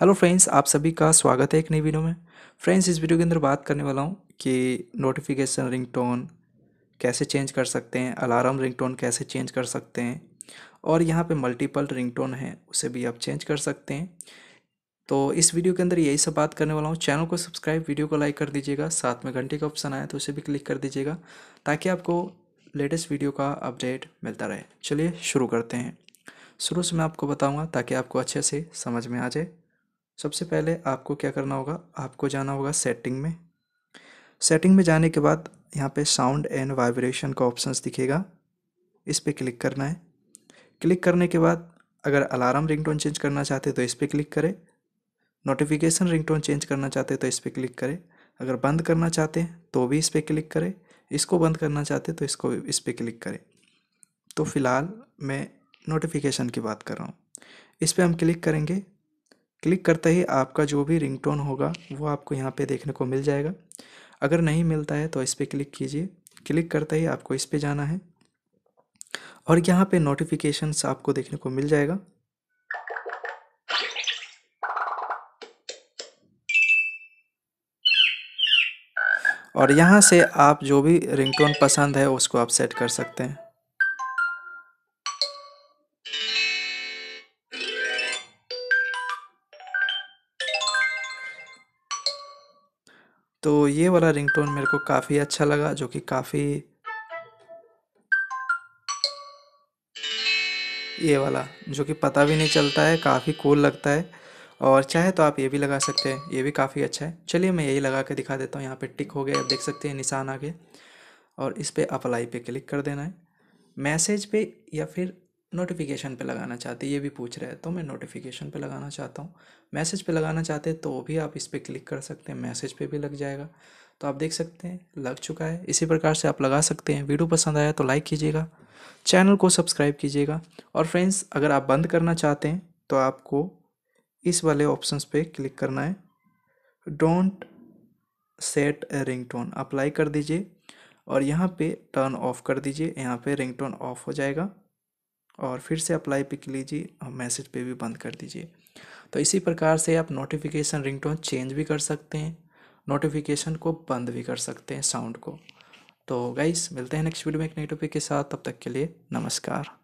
hello friends आप सभी का स्वागत है एक नई वीडियो में फ्रेंड्स इस वीडियो के अंदर बात करने वाला हूँ कि नोटिफिकेशन रिंगटोन कैसे चेंज कर सकते हैं अलार्म रिंगटोन कैसे चेंज कर सकते हैं और यहाँ पे मल्टीपल रिंगटोन हैं उसे भी आप चेंज कर सकते हैं तो इस वीडियो के अंदर यही सब बात करने वाला हूँ चैनल को सब्सक्राइब वीडियो को लाइक कर दीजिएगा साथ में घंटे का ऑप्शन आया तो उसे भी क्लिक कर दीजिएगा ताकि आपको लेटेस्ट वीडियो का अपडेट मिलता रहे चलिए शुरू करते हैं शुरू से मैं आपको बताऊंगा ताकि आपको अच्छे से समझ में आ जाए सबसे पहले आपको क्या करना होगा आपको जाना होगा सेटिंग में सेटिंग में जाने के बाद यहाँ पे साउंड एंड वाइब्रेशन का ऑप्शंस दिखेगा इस पर क्लिक करना है क्लिक करने के बाद अगर अलार्म रिंगटोन चेंज करना चाहते तो इस पर क्लिक करें नोटिफिकेशन रिंगटोन चेंज करना चाहते तो इस पर क्लिक करें अगर बंद करना चाहते हैं तो भी इस पर क्लिक करें इसको बंद करना चाहते तो इसको इस पर क्लिक करें तो फ़िलहाल मैं नोटिफिकेशन की बात कर रहा हूँ इस पर हम क्लिक करेंगे क्लिक करते ही आपका जो भी रिंगटोन होगा वो आपको यहाँ पे देखने को मिल जाएगा अगर नहीं मिलता है तो इस पर क्लिक कीजिए क्लिक करते ही आपको इस पर जाना है और यहाँ पे नोटिफिकेशंस आपको देखने को मिल जाएगा और यहाँ से आप जो भी रिंगटोन पसंद है उसको आप सेट कर सकते हैं तो ये वाला रिंगटोन मेरे को काफ़ी अच्छा लगा जो कि काफ़ी ये वाला जो कि पता भी नहीं चलता है काफ़ी कूल लगता है और चाहे तो आप ये भी लगा सकते हैं ये भी काफ़ी अच्छा है चलिए मैं यही लगा के दिखा देता हूँ यहाँ पे टिक हो गया आप देख सकते हैं निशान आगे और इस पर अप्लाई पे क्लिक कर देना है मैसेज पे या फिर नोटिफिकेशन पे लगाना चाहते ये भी पूछ रहे हैं तो मैं नोटिफिकेशन पे लगाना चाहता हूँ मैसेज पे लगाना चाहते हैं तो भी आप इस पर क्लिक कर सकते हैं मैसेज पे भी लग जाएगा तो आप देख सकते हैं लग चुका है इसी प्रकार से आप लगा सकते हैं वीडियो पसंद आया तो लाइक कीजिएगा चैनल को सब्सक्राइब कीजिएगा और फ्रेंड्स अगर आप बंद करना चाहते हैं तो आपको इस वाले ऑप्शन पर क्लिक करना है डोंट सेट टोन अप्लाई कर दीजिए और यहाँ पर टर्न ऑफ कर दीजिए यहाँ रिंग टोन ऑफ हो जाएगा और फिर से अप्लाई पे लीजिए और मैसेज पे भी बंद कर दीजिए तो इसी प्रकार से आप नोटिफिकेशन रिंगटोन चेंज भी कर सकते हैं नोटिफिकेशन को बंद भी कर सकते हैं साउंड को तो गाइस मिलते हैं नेक्स्ट वीडियो में एक नई टॉपिक के साथ तब तक के लिए नमस्कार